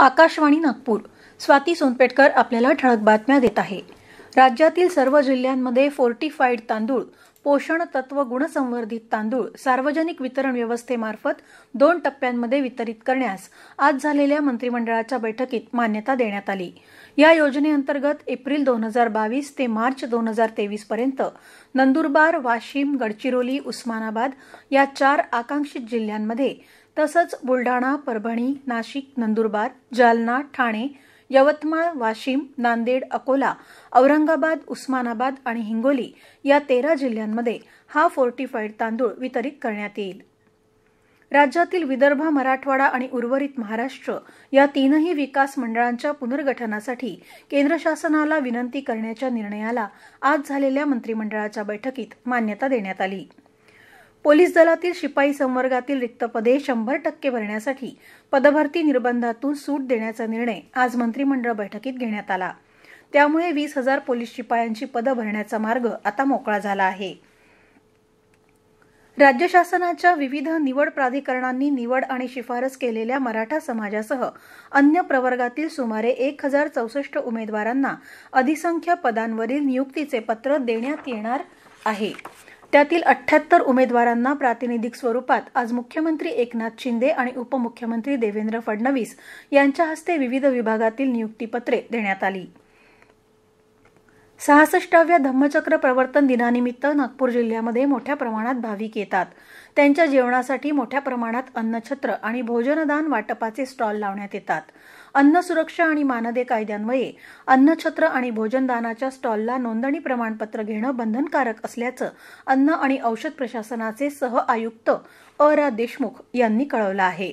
आकाशवाणी नागपूर स्वाती सोनपेटकर आपल्याला ठळक बातम्या देत आहे राज्यातील सर्व जिल्ह्यांमध्ये फोर्टिफाईड तांदूळ पोषण तत्व गुणसंवर्धित तांदूळ सार्वजनिक वितरण व्यवस्थेमार्फत दोन टप्प्यांमध्ये वितरित करण्यास आज झालेल्या मंत्रिमंडळाच्या बैठकीत मान्यता देण्यात आली या योजनेअंतर्गत एप्रिल दोन हजार बावीस ते मार्च दोन हजार तेवीस पर्यंत नंदुरबार वाशिम गडचिरोली उस्मानाबाद या चार आकांक्षित जिल्ह्यांमध्ये तसंच बुलडाणा परभणी नाशिक नंदुरबार जालना ठाणे यवतमाळ वाशिम नांदेड अकोला औरंगाबाद उस्मानाबाद आणि हिंगोली या तेरा जिल्ह्यांमध्ये हा फोर्टिफाईड तांदूळ वितरित करण्यात येईल राज्यातील विदर्भ मराठवाडा आणि उर्वरित महाराष्ट्र या तीनही विकास मंडळांच्या पुनर्गठनासाठी केंद्र शासनाला विनंती करण्याच्या निर्णयाला आज झालेल्या मंत्रिमंडळाच्या बैठकीत मान्यता देण्यात आली पोलीस दलातील शिपाई संवर्गातील रिक्त पदे शंभर टक्के भरण्यासाठी पदभरती निर्बंधातून सूट देण्याचा निर्णय आज मंत्रिमंडळ बैठकीत घेण्यात आला त्यामुळे वीस हजार पोलीस शिपायांची पदं भरण्याचा मार्ग आता मोकळा झाला आहे राज्य शासनाच्या विविध निवड प्राधिकरणांनी निवड आणि शिफारस केलेल्या मराठा समाजासह अन्य प्रवर्गातील सुमारे एक हजार चौसष्ट उमेदवारांना अधिसंख्य पदांवरील नियुक्तीचे पत्र देण्यात येणार आहे त्यातील अठ्ठ्याहत्तर उमेदवारांना प्रातिनिधिक स्वरूपात आज मुख्यमंत्री एकनाथ शिंदे आणि उपमुख्यमंत्री देवेंद्र फडणवीस यांच्या हस्ते विविध विभागातील नियुक्तीपत्रे देण्यात आली सहासष्टाव्या धम्मचक्र प्रवर्तन दिनानिमित्त नागपूर जिल्ह्यामध्ये मोठ्या प्रमाणात भाविक येतात त्यांच्या जेवणासाठी मोठ्या प्रमाणात अन्नछत्र आणि भोजनदान वाटपाचे स्टॉल लावण्यात येतात अन्न सुरक्षा आणि मानदे कायद्यान्वये अन्नछत्र आणि भोजनदानाच्या स्टॉलला नोंदणी प्रमाणपत्र घेणं बंधनकारक असल्याचं अन्न आणि औषध प्रशासनाचे सह आयुक्त अ रा देशमुख यांनी कळवलं आहे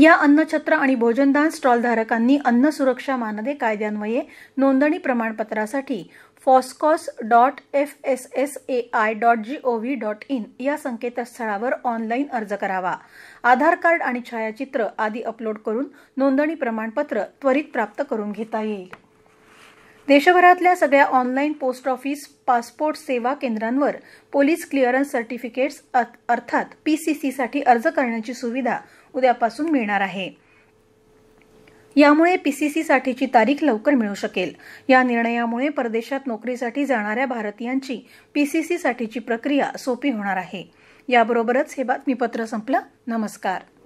या अन्नछत्र आणि भोजनदान स्टॉलधारकांनी अन्न सुरक्षा मानदे कायद्यान्वये नोंदणी प्रमाणपत्रासाठी FoSCoS dot F S S A I dot G O V dot in या संकेतस्थळावर ऑनलाईन अर्ज करावा आधार कार्ड आणि छायाचित्र आदी अपलोड करून नोंदणी प्रमाणपत्र त्वरित प्राप्त करून घेता येईल देशभरातल्या सगळ्या ऑनलाईन पोस्ट ऑफिस पासपोर्ट सेवा केंद्रांवर पोलीस क्लिअरन्स सर्टिफिकेट्स अर्थात पीसीसीसाठी अर्ज करण्याची सुविधा उद्यापासून मिळणार आहे यामुळे पीसीसीसाठीची तारीख लवकर मिळू शकेल या निर्णयामुळे परदेशात नोकरीसाठी जाणाऱ्या भारतीयांची पीसीसीसाठीची प्रक्रिया सोपी होणार आहे याबरोबरच हे बातमीपत्र संपलं नमस्कार